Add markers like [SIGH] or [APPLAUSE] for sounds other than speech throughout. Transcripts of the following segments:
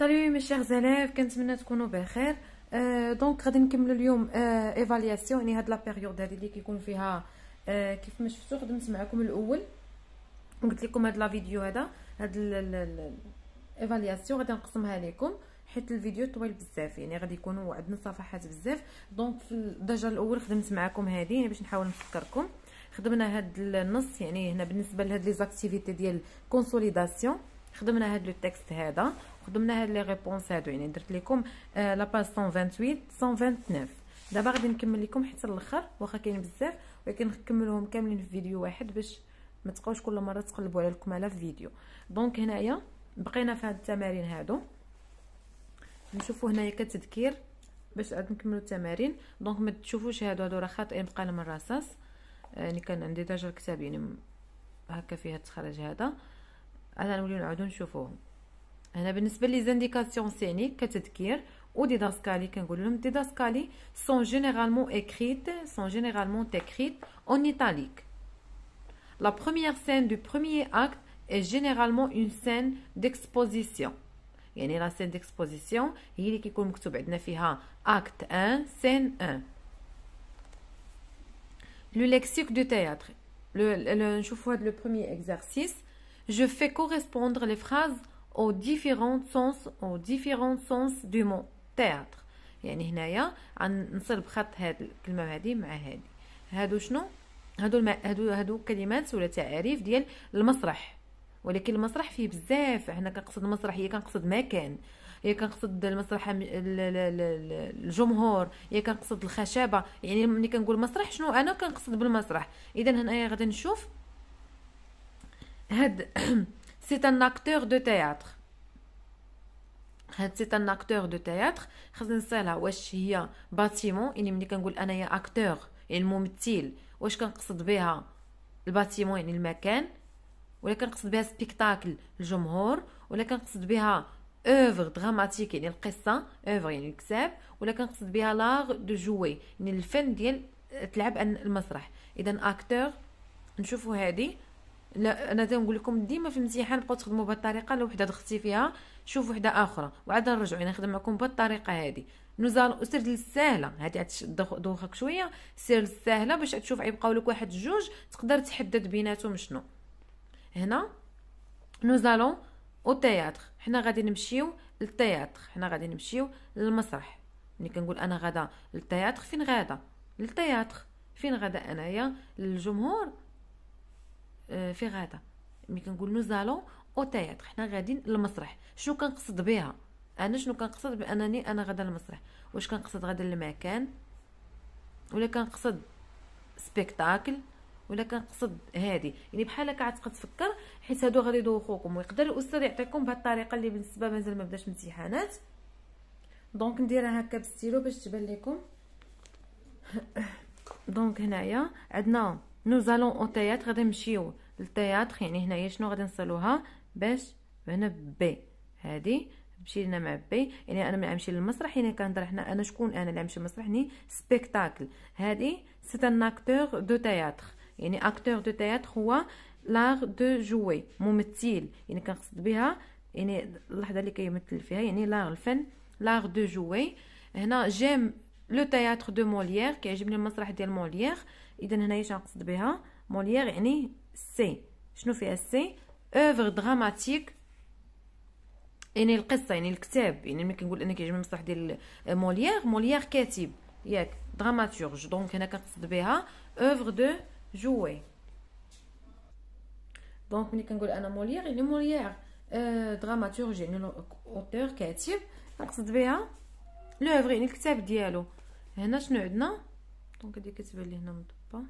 ساليو مي شيغ زلاف كنتمنى تكونوا بخير أه دونك غادي نكملوا اليوم أه ايفالياسيون يعني هاد لا بيريود هادي اللي كيكون فيها أه كيف ما شفتوا خدمت معكم الاول قلت لكم هاد لا فيديو هذا هاد ايفالياسيون غادي نقسمها لكم حيت الفيديو طويل بزاف يعني غادي يكونوا عندنا صفحات بزاف دونك في الدرجه الاول خدمت معكم هادي يعني باش نحاول نفكركم خدمنا هاد النص يعني هنا بالنسبه لهاد لي زاكتيفيتي ديال كونسوليداسيون خدمنا هاد لو تيكست هذا خدمنا هاد لي ريبونس هادو يعني درت لكم آه، لا لاباج 128 129 دابا غادي نكمل لكم حتى الاخر واخا كاين بزاف ولكن نكملهم كاملين في فيديو واحد باش ما تبقاوش كل مره تقلبوا على الكماله في فيديو دونك هنايا بقينا في هاد التمارين هادو نشوفوا هنايا كتذكير باش عاد نكملوا التمارين دونك ما تشوفوش هادو هادو راه خاطئين بقلم الرصاص آه، يعني كان عندي دجا الكتاب يعني هكا فيها التخرج هذا انا نوليو نعاودو نشوفوهم les indications scéniques ou sont généralement écrites sont généralement écrites en italique la première scène du premier acte est généralement une scène d'exposition et la scène d'exposition il acte 1 scène 1 le lexique du théâtre le premier exercice je fais correspondre les phrases aux différents sens aux différents sens du mot théâtre يعني هنايا غنصلب بخط هاد الكلمه هادي مع هادي هادو شنو هادو الم... هادو هادو كلمات ولا تعاريف ديال المسرح ولكن المسرح فيه بزاف هنا كنقصد مسرح هي كنقصد مكان هي كنقصد المسرح الجمهور هي كنقصد الخشبه يعني ملي كنقول مسرح شنو انا كنقصد بالمسرح اذا هنايا غادي نشوف هاد C'est un acteur de théâtre. C'est un acteur de théâtre. خصنا نسالها واش هي باتيمون يعني ملي كنقول انايا اكتور يعني ممثل واش كنقصد بها الباتيمون يعني المكان ولا كنقصد بها سبيكتاكل الجمهور ولا كنقصد بها اوفر دراماتيك يعني القصه اوفر يعني الكتاب ولا كنقصد بها لاغ دو جوي يعني الفن ديال تلعب المسرح اذا اكتور نشوفوا هذه لا انا تنقول لكم ديما في الامتحان بقاو تخدموا بهذه الطريقه لو وحده دختي فيها شوف وحده اخرى وعاد نرجعوا انا نخدم معكم بهذه الطريقه هذه نزال سير الساهله هادي دوخك شويه سير الساهله باش تشوف يبقاو لك واحد جوج تقدر تحدد بيناتهم شنو هنا نوزالون او تياتر حنا غادي نمشيو للتياتر حنا غادي نمشيو للمسرح ملي كنقول انا غادا للتياتر فين غادا للتياتر فين غادا انايا للجمهور آه، في غدا ملي كنقول نو زالون او تياتر حنا غاديين للمسرح شنو كنقصد بها انا شنو كنقصد بانني انا غادا للمسرح واش كنقصد غادا للمكان ولا كنقصد سبيكتاكل ولا كنقصد هادي يعني بحال هكا عاد تفكر حيت هادو غادي يدوخوكم ويقدر الاستاذ يعطيكم بهاد الطريقه اللي بالنسبه مازال ما بداش الامتحانات دونك نديرها هكا بالستيلو باش تبان لكم [LAUGHS] دونك هنايا عندنا نو زالون او تياتر غادي نمشيو للتياتر يعني هنايا شنو غادي نصلوها باش هنا بي هادي مشي لنا مع بي يعني انا ملي نمشي للمسرح يعني كنهضر حنا انا شكون انا اللي نمشي للمسرح يعني سبيكتاكل هادي سي ان اكتور دو تياتر يعني اكتور دو تياتر هو لار دو جوي ممثل يعني كنقصد بها يعني اللحظه اللي كيمثل فيها يعني لار الفن لار دو جوي هنا جيم لو تياتر دو موليير كيعجبني المسرح ديال موليير اذا هنايا نقصد بها موليير يعني سي شنو فيها سي اوفر دراماتيك يعني القصه يعني الكتاب يعني ملي كنقول انا كيعجبني المسرح ديال موليير موليير كاتب ياك دراماتورج دونك هنا كنقصد بها اوفر دو جوي دونك ملي كنقول انا موليير يعني موليير دراماتورج euh, يعني اوتور كاتب كنقصد بها لوفر يعني الكتاب ديالو هنا شنو عندنا دونك هادي كتبان لي هنا مضبه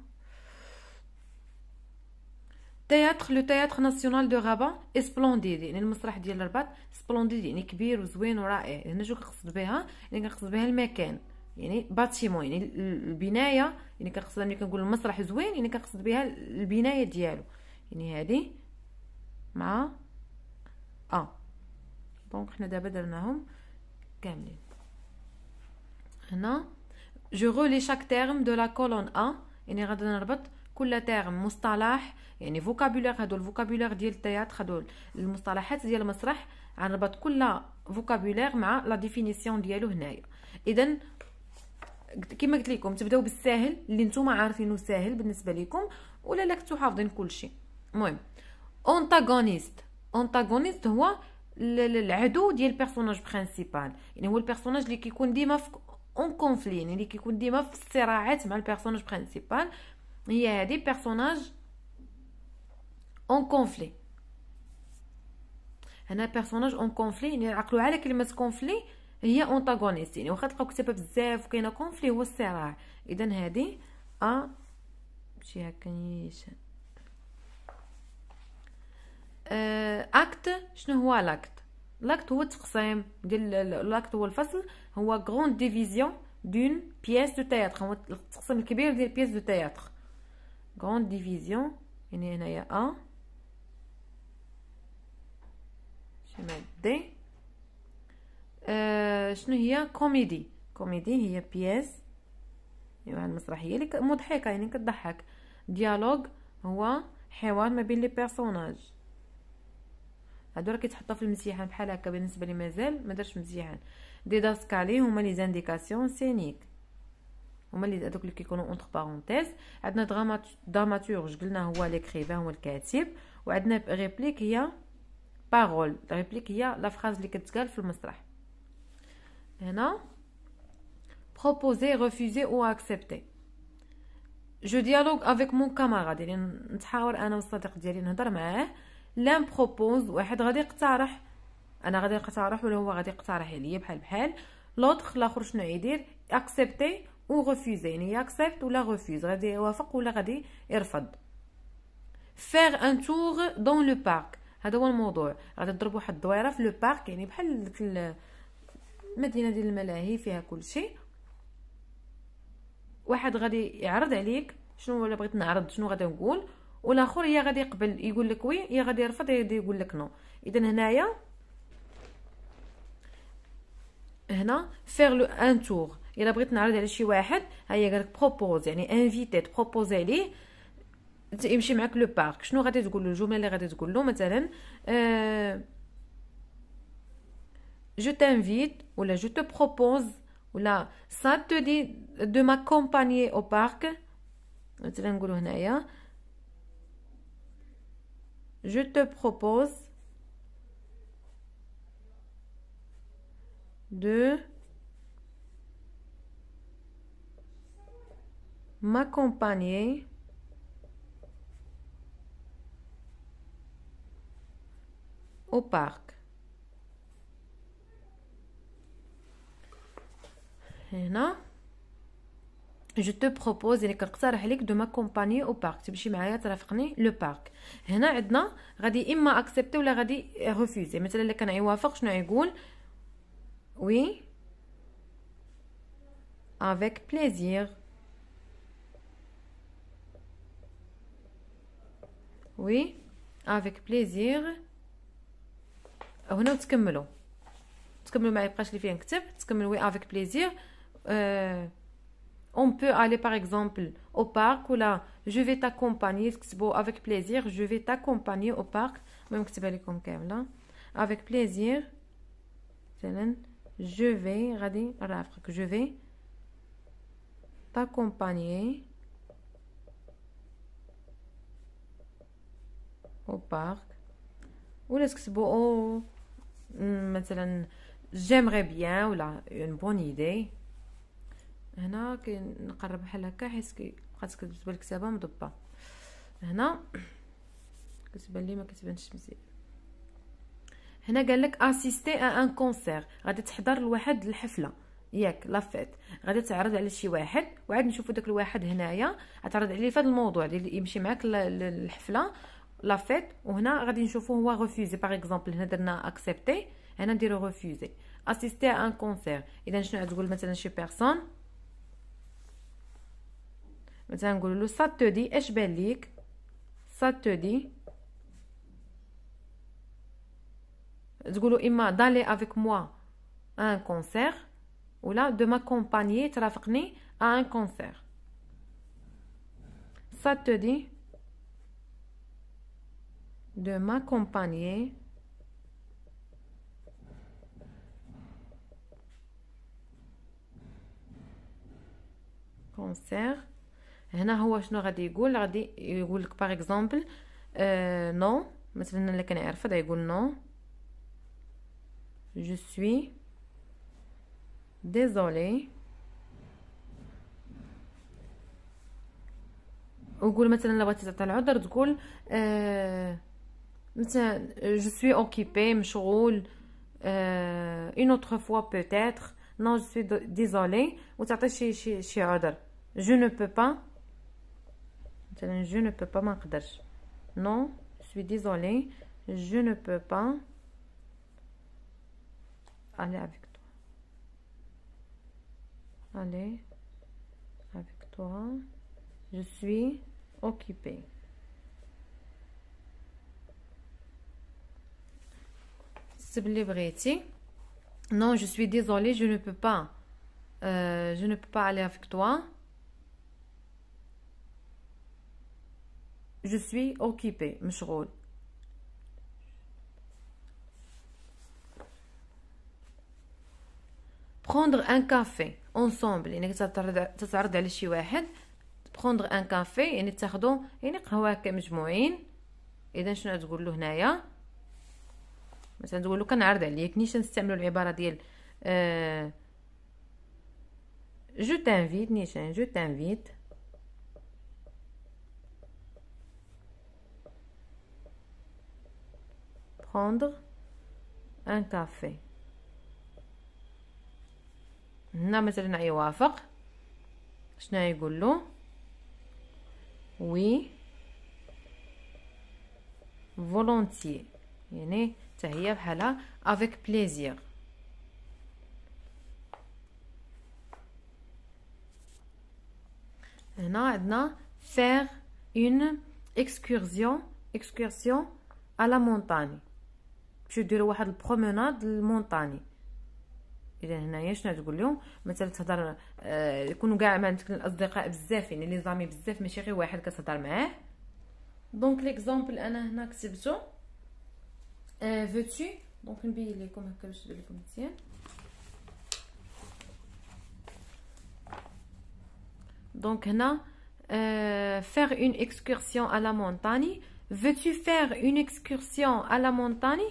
تياتر لو تياتر ناسيونال دو غابا اسبلونديد يعني المسرح ديال الرباط سبلونديد يعني كبير وزوين ورائع هنا شنو كنقصد بها يعني كنقصد بها المكان يعني باتيمون يعني البنايه يعني كنقصد ملي كنقول المسرح زوين يعني كنقصد بها البنايه ديالو يعني هادي مع ا آه. دونك حنا دابا درناهم كاملين هنا جو رولي شاك تيرم دو لا كولون أ يعني غادي نربط كل تيرم مصطلح يعني فوكابولير هادو الفوكابولير ديال التياتر هادو المصطلحات ديال المسرح غنربط كل فوكابولير مع لا ديفينيسيون ديالو هنايا اذا كما قلت لكم تبداو بالساهل اللي نتوما عارفينو ساهل بالنسبه لكم ولا لا كنتو حافظين كلشي المهم اونتاغونيست اونتاغونيست هو العدو ديال بيرسوناج برينسيبال يعني هو البيرسوناج اللي كيكون ديما في اون كونفلي يعني اللي كيكون ديما في الصراعات مع البيرسوناج برينسيبال هي هادي بيرسوناج اون كونفلي هنا بيرسوناج اون كونفلي يعني عقلو على كلمه كونفلي هي اونتاغونيست يعني واخا تلقاو كتابه بزاف وكاينه كونفلي هو الصراع اذا هادي ا شي هكا نيشان اكت شنو هو لاكت لاكت هو التقسيم ديال لاكت هو الفصل هو غون ديفيزيون دون بياس دو تياتر هو التقسيم الكبير ديال بياس دو تياتر غون ديفيزيون يعني هنايا ا شمال دي آه شنو هي كوميدي كوميدي هي بياس يعني المسرحيه اللي مضحكه يعني كتضحك ديالوج هو حوار ما بين لي بيرسوناج هادو راه كيتحطوا في المسيحان بحال هكا بالنسبه لي مازال ما درتش مزيان دي داسكالي هما لي زانديكاسيون سينيك هما لي هادوك لي كيكونوا اونتر بارونتيز عندنا دراماتورج قلنا هو ليكريفان هو الكاتب وعندنا ريبليك هي بارول ريبليك هي لا فراز لي كتقال في المسرح هنا بروبوزي refuser او اكسبتي جو ديالوغ افيك مون كاماراد يعني نتحاور انا والصديق ديالي نهضر معاه لان بروبوز واحد غادي يقترح انا غادي نقترح ولا هو غادي يقترح عليا بحال بحال لوطخ لاخر شنو يدير اكسبتي او ريفوزي يعني ياكسبت ولا ريفوز غادي يوافق ولا غادي يرفض فير ان تور دون لو بارك هذا هو الموضوع غادي تضرب واحد الدويره في لو بارك يعني بحال ديك المدينه ديال الملاهي فيها كل شيء واحد غادي يعرض عليك شنو ولا بغيت نعرض شنو غادي نقول والاخر يا غادي يقبل يقول لك وي يا غادي يرفض يقول لك نو اذا هنايا هنا فير لو ان تور الا بغيت نعرض على شي واحد ها هي قالك بروبوز يعني انفيتي تبروبوزي ليه يمشي معاك لو بارك شنو غادي تقول له الجمله اللي غادي تقول له مثلا جو آه، تانفيت ولا جو تو بروبوز ولا سا تو دي دو ماكومباني او بارك مثلا نقولوا هنايا je te propose de m'accompagner au parc. جو تو بروبوز يعني كنقترح عليك دو ماكومباني او بارك تمشي معايا ترافقني لو بارك هنا عندنا غادي اما اكسبتي ولا غادي ريفوزي مثلا الا كان يوافق شنو يقول وي افيك بليزير وي افيك بليزير هنا تكملوا تكملوا ما يبقاش لي فيه نكتب تكمل وي افيك بليزير أه On peut aller par exemple au parc ou là, je vais t'accompagner, avec plaisir, je vais t'accompagner au parc, même comme là, avec plaisir, je vais, je vais t'accompagner au parc. Ou est c'est beau, oh, hmm, j'aimerais bien, ou là, une bonne idée. هنا كنقرب بحال هكا حيت بقات كتبان الكتابه مضبه هنا [CLEARS THROAT] كتبان لي ما كتبانش مزيان هنا قال لك اسيستي ان كونسير غادي تحضر لواحد الحفله ياك لافيت غادي تعرض على شي واحد وعاد نشوفوا داك الواحد هنايا غتعرض عليه في هذا الموضوع ديال يمشي معاك الحفله لافيت وهنا غادي نشوفوا هو ريفوزي باغ اكزومبل هنا درنا اكسبتي هنا نديرو ريفوزي اسيستي ان كونسير اذا شنو غتقول مثلا شي بيرسون Ça te dit, je suis Ça te dit, je suis belle d'aller avec moi à un concert ou là, de m'accompagner à un concert. Ça te dit, de m'accompagner à concert. هنا هو شنو غادي يقول غادي آه، يقول لك باغ اكزومبل نو مثلا الا كان يرفض يقول نو جو سوي ديزولي وقول مثلا لو بغيتي تعطي العذر تقول آه، مثلا جو سوي اوكيبي مشغول اون اوتر فوا بوتيتر نو جو سوي ديزولي وتعطي شي شي شي عذر جو نو بو با je ne peux pas m'en non je suis désolé, je ne peux pas aller avec toi Allez avec toi je suis occupée Non, je suis désolée, je ne peux pas. je ne peux pas aller avec toi. je suis occupé مشغول prendre un café ensemble يعني تتعرض على شي واحد prendre un café يعني تاخذوا يعني قهوه مجموعين اذا شنو تقول له هنايا مثلا تقول له كنعرض عليك نيشان نستعملوا العباره ديال أه... جو تانفيت نيشان جو تانفيت prendre ان كافي هنا مثلا يوافق شنو يقول له وي فولونتي يعني حتى هي بحالها افيك بليزير هنا عندنا faire une excursion excursion à la montagne مشيو ديروا واحد البروموناد المونطاني اذا هنايا شنو تقول لهم مثلا تهضر آه يكونوا كاع عندك الاصدقاء بزاف يعني لي زامي بزاف ماشي غير واحد كتهضر معاه دونك ليكزامبل انا هنا كتبتو آه فوتو دونك نبين لكم هكا باش تدير لكم مزيان دونك هنا آه faire une excursion à مونطاني montagne veux-tu faire une excursion à la montagne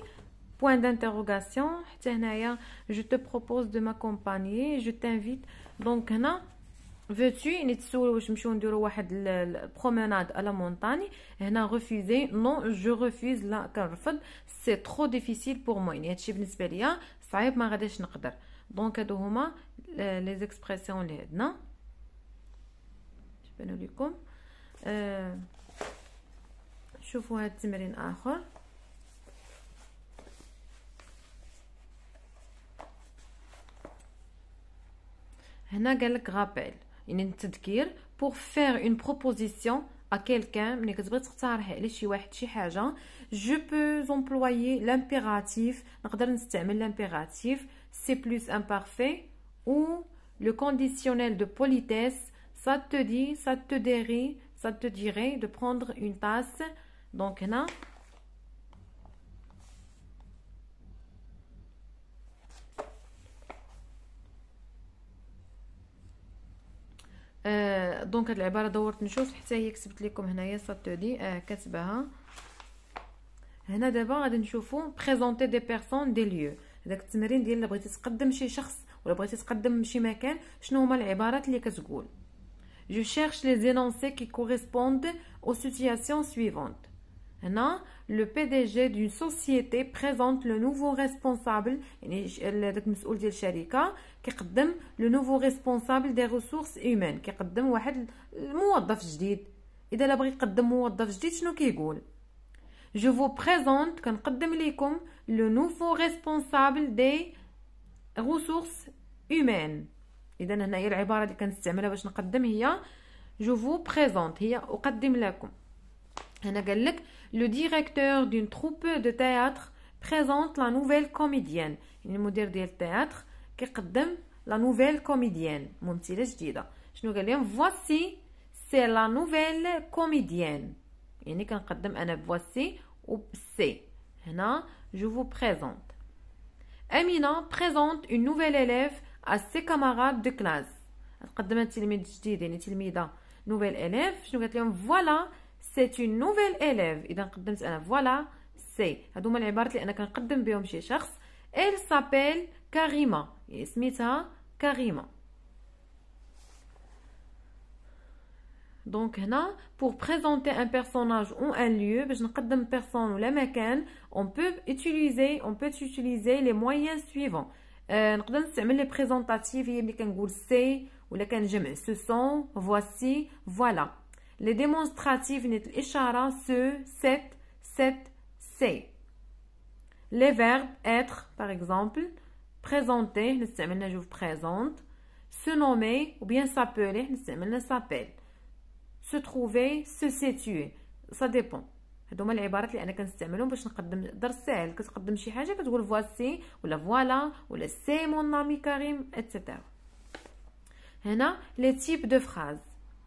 point d'interrogation je te propose de m'accompagner je t'invite donc veux-tu une promenade à la montagne a refusé non je refuse c'est trop difficile pour moi donc les expressions les non je vais vous donner un autre. Pour faire une proposition à quelqu'un, hein. je peux employer l'impératif, c'est plus imparfait, ou le conditionnel de politesse, ça te dit, ça te dirait, ça te dirait de prendre une tasse. Donc, là. دونك هاد العباره دورت نشوف حتى هي كتبت لكم هنايا ساتودي اه كاتباها هنا دابا غادي نشوفو بريزونتي دي بيرسون دي ليو داك التمرين ديال بغيتي تقدم شي شخص ولا بغيتي تقدم شي مكان شنو هما العبارات اللي كتقول جو شيرش لي زينونسي كي كوغيسبوند او سيتياسيون سويفونت هنا لو بي دي جي دون سوسيتي بريزونت لو نوفو ريسبونسابل يعني داك المسؤول ديال الشركه كيقدم لو نوفو ريسبونسابل دي ريسورس هيومن كيقدم واحد الموظف جديد اذا لا بغى يقدم موظف جديد شنو كيقول جو فو بريزونت كنقدم ليكم لو نوفو ريسبونسابل دي ريسورس هيومن اذا هنايا العباره اللي كنستعملها باش نقدم هي جو فو بريزونت هي اقدم لكم هنا قال لك le directeur d'une troupe de théâtre présente la nouvelle comédienne المدير ديال théâtre كيقدم la nouvelle comédienne ممثله جديده Je قال لهم voici c'est la nouvelle comédienne يعني كنقدم انا voici c'est. c'est. هنا je vous présente Amina présente une nouvelle élève à ses camarades de classe تقدمت تلميذ جديد nouvelle élève شنو nous voilà c'est une nouvelle élève اذا قدمت انا voilà c'est هادو هما العبارات اللي انا كنقدم بهم شي شخص elle s'appelle Karima سميتها Karima Donc, pour présenter un personnage ou un lieu, ben, je ne une personne ou la mécan, on peut utiliser, on peut utiliser les moyens suivants. on peut les présentatifs, il y a ben, c'est » ou les ce sont, voici, voilà. Les démonstratifs sont échara ce, cet, cet, c'est. Les verbes être, par exemple, présenter, je vous présente, se nommer ou bien s'appeler, s'appelle, se trouver, se situer, ça dépend. هادو العبارات اللي انا كنستعملهم باش نقدم درس ساهل كتقدم شي حاجه كتقول فواسي ولا فوالا ولا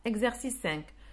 5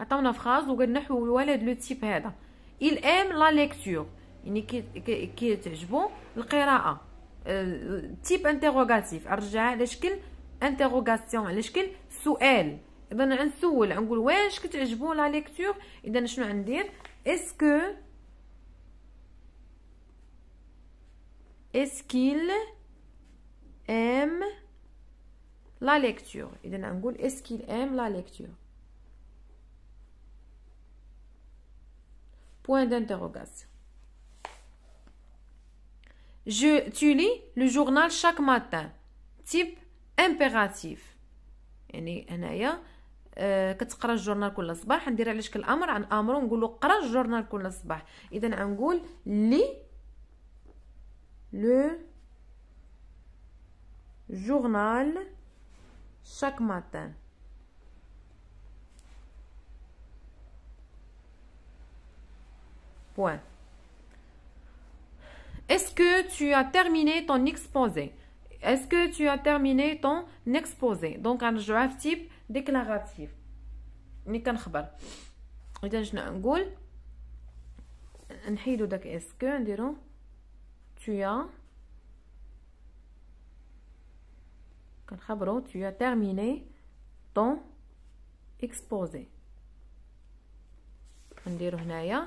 عطاونا فراز وقال نحو الولد لو تيب هذا il aime la lecture يعني كي كي تعجبو القراءه تيب انتروغاتيف ارجع على شكل انتروغاسيون على شكل سؤال اذا نسول نقول واش كتعجبو لا ليكتور اذا شنو ندير اسكو اسكيل ام لا ليكتور اذا نقول اسكيل ام لا ليكتور Point d'interrogation. Je, tu lis le journal chaque matin. Type impératif. يعني هنايا آه، كتقرا الجورنال كل صباح ندير على شكل امر عن امر ونقول قرا الجورنال كل صباح اذا نقول لي لو جورنال chaque matin. Est-ce que tu as terminé ton exposé Est-ce que tu as terminé ton exposé Donc, un joueur type déclaratif. On y va. Maintenant, je vais dire on va « est-ce que » tu as terminé. tu as on va tu as terminé ton exposé. On dirons ya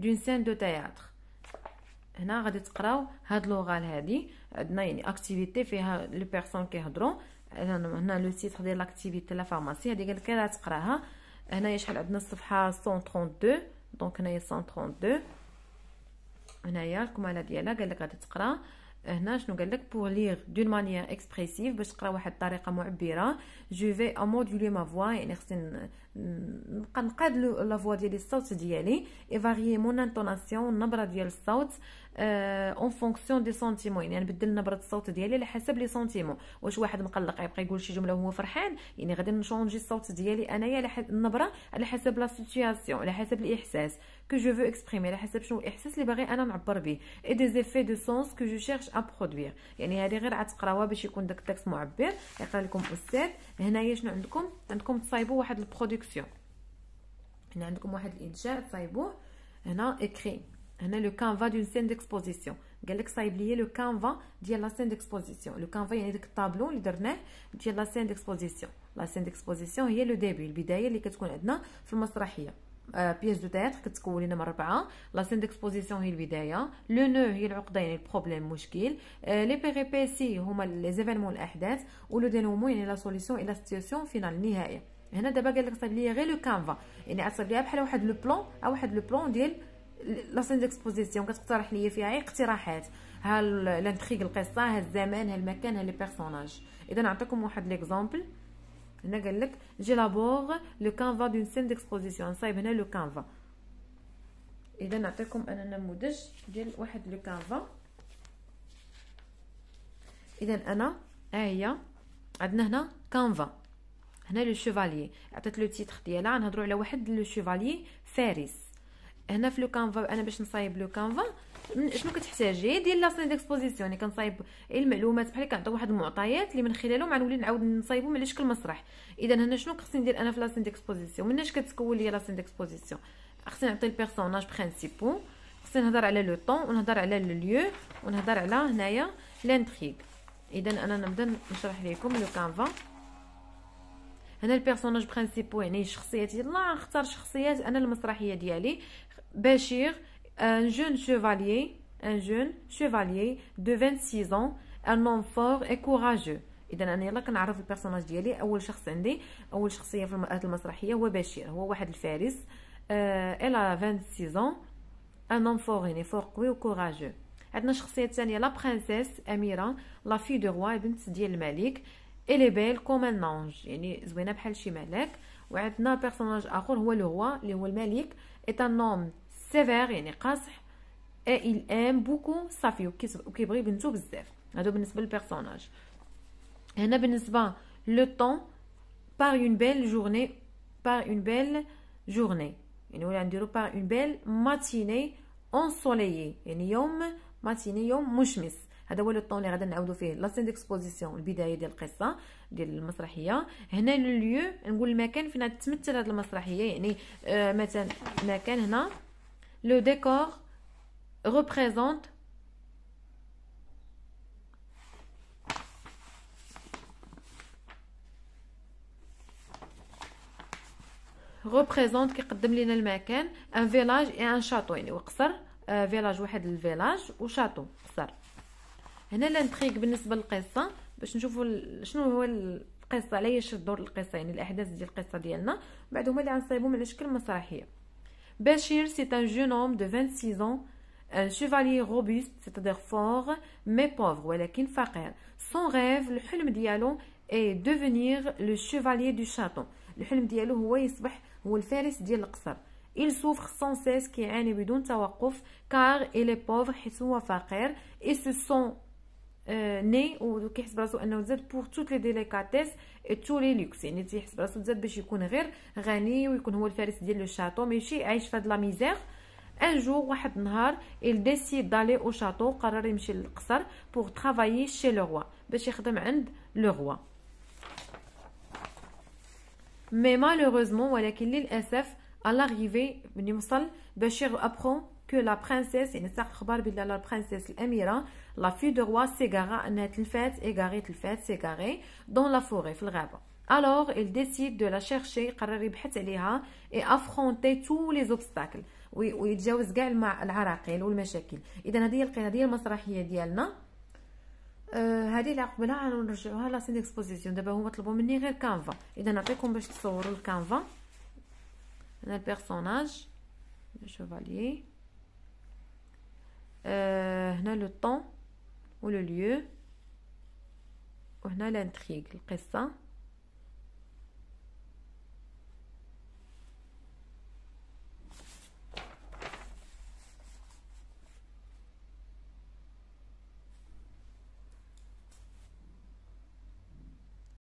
دون سين دو تياتر هنا غادي تقراو هاد لوغال هادي عندنا يعني اكتيفيتي فيها لو بيرسون كيهضروا هنا لو تيتر ديال لاكتيفيتي لا فارماسي هادي قالك غير تقراها هنايا شحال عندنا الصفحه 132 دونك هنايا 132 هنايا الكماله ديالها قالك غادي تقرا هنا شنو قال لك بور لير دون مانيير اكسبريسيف باش تقرا واحد الطريقه معبره جو في امودولي ما فوا يعني خصني نبقى نقاد لا فوا ديالي الصوت ديالي اي فاري مون انطوناسيون النبره ديال الصوت اون فونكسيون دي سونتيمون يعني نبدل نبره الصوت ديالي على حسب لي سونتيمون واش واحد مقلق يبقى يقول شي جمله وهو فرحان يعني غادي نشونجي الصوت ديالي انايا على النبره على حسب لا سيتوياسيون على حسب الاحساس que je veux exprimer على حسب شنو الاحساس اللي باغي انا نعبر به اي دي effets دو sens كو جو شيرش à produire يعني هذه غير عاد تقراوها باش يكون داك التكست معبر يقرا لكم استاذ هنايا شنو عندكم عندكم تصايبوا واحد البرودكسيون هنا عندكم واحد الانشاء تصايبوه هنا اكري هنا لو كانفا دون سين ديكسبوزيسيون قال لك صايب ليا لو كانفا ديال لا سين ديكسبوزيسيون لو كانفا يعني داك الطابلو اللي درناه ديال لا سين ديكسبوزيسيون لا سين ديكسبوزيسيون هي لو ديبي البدايه اللي كتكون عندنا في المسرحيه بيس دو تياتر كتكون لنا من ربعه لا سين ديكسبوزيسيون هي البدايه لو نو هي يعني البروبليم مشكل لي بيغيبيسي هما لي زيفينمون الاحداث ولو دينومو يعني لا سوليسيون الى سيتياسيون فينال النهايه هنا دابا قال لك صايب ليا غير لو كانفا يعني عصب ليها بحال واحد لو بلون او واحد لو بلون ديال لا سين ديكسبوزيسيون كتقترح ليا فيها غير اقتراحات ها لانتريغ القصه ها الزمان ها المكان ها لي بيرسوناج اذا نعطيكم واحد ليكزامبل هنا قال لك لابوغ لو كانفا دون سين ديكسبوزيسيون نصايب هنا لو كانفا اذا نعطيكم انا نموذج ديال واحد لو كانفا اذا انا ها هي عندنا هنا كانفا هنا لو شوفاليي عطيت لو تيتغ ديالها نهضروا على واحد لو شوفاليي فارس هنا في لو كانفا انا باش نصايب لو كانفا شنو كتحتاجي ديال سين ديكسبوزيسيون يعني كنصايب إيه المعلومات بحال كنعطيو واحد المعطيات اللي من خلالهم غنولي نعاود نصايبهم على شكل مسرح اذا هنا شنو خصني ندير انا في سين ديكسبوزيسيون مناش كتكون ليا سين ديكسبوزيسيون خصني نعطي البيرسوناج برينسيبو خصني نهضر على لو طون ونهضر على لو ليو ونهضر على هنايا لانتريغ اذا انا نبدا نشرح لكم لو كانفا هنا البيرسوناج برينسيبو يعني الشخصيات يلا نختار شخصيات انا المسرحيه ديالي بشير un jeune chevalier, un jeune chevalier de 26 ans, un homme fort et courageux. اذا انا يلا كنعرف البيرسوناج ديالي اول شخص عندي اول شخصيه في المراه المسرحيه هو بشير هو واحد الفارس آه، الا 26 ans un homme fort يعني فور قوي وكوراجو عندنا الشخصيه الثانيه لا برينسيس اميره لا في دو روا بنت ديال الملك الي بيل كوم ان انج يعني زوينه بحال شي ملاك وعندنا بيرسوناج اخر هو لو روا اللي هو الملك اي ان نوم سيفير يعني قاصح اي ال ام بوكو صافي وكيبغي بنتو بزاف هادو بالنسبه للبيرسوناج هنا بالنسبه لو طون بار اون بيل جورني بار اون بيل جورني يعني ولا نديرو par une بيل ماتيني ensoleillée يعني يوم ماتيني يوم مشمس هذا هو لو طون اللي غادي نعاودو فيه لا سين ديكسبوزيسيون البدايه ديال القصه ديال المسرحيه هنا لو ليو نقول المكان فين تمثل هذه المسرحيه يعني آه مثلا مكان هنا Le décor représente représente كيقدم لينا المكان ان فيلاج اي ان شاتو يعني وقصر فيلاج آه، واحد الفيلاج وشاتو قصر هنا لانتريك بالنسبه للقصه باش نشوفوا شنو هو القصه علاش دور القصه يعني الاحداث ديال القصه ديالنا بعد هما اللي غنصايبهم على شكل مسرحيه Bashir, c'est un jeune homme de 26 ans, un chevalier robuste, c'est-à-dire fort, mais pauvre, walakin faqir. Son rêve, le hulm diallo, est devenir le chevalier du château. Le hulm diallo, de le le chevalier ديال القصر. Il souffre sans cesse qui est sans توقف car il est pauvre حيت هو et se sont euh, nés ou pour toutes les délicatesses تولي لوكس يعني تيحس براسو بزاف باش يكون غير غني ويكون هو الفارس ديال لو شاطو ماشي عايش في هاد لا ميزير ان جو واحد النهار ال ديسي دالي او château قرر يمشي للقصر بوغ travailler شي لو روا باش يخدم عند لو روا مي مالوروزمون ولكن للاسف à l'arrivée ملي وصل بشير ابخو كو لا برانسيس يعني ساق خبر بلي لا برانسيس الاميره لا في دو روا سيغارا انها تلفات ايغاري تلفات سيغاري دون لا فوري في الغابه الوغ il décide de la chercher قرر يبحث عليها اي افرونتي تو لي زوبستاكل ويتجاوز كاع العراقيل والمشاكل اذا هذه هي ديال المسرحيه ديالنا هذه اللي قبلها نرجعوها لا سين اكسبوزيسيون دابا هما طلبوا مني غير كانفا اذا نعطيكم باش تصوروا الكانفا هنا البيرسوناج شوفالي هنا لو طون ou le lieu وهنا l'intrigue القصة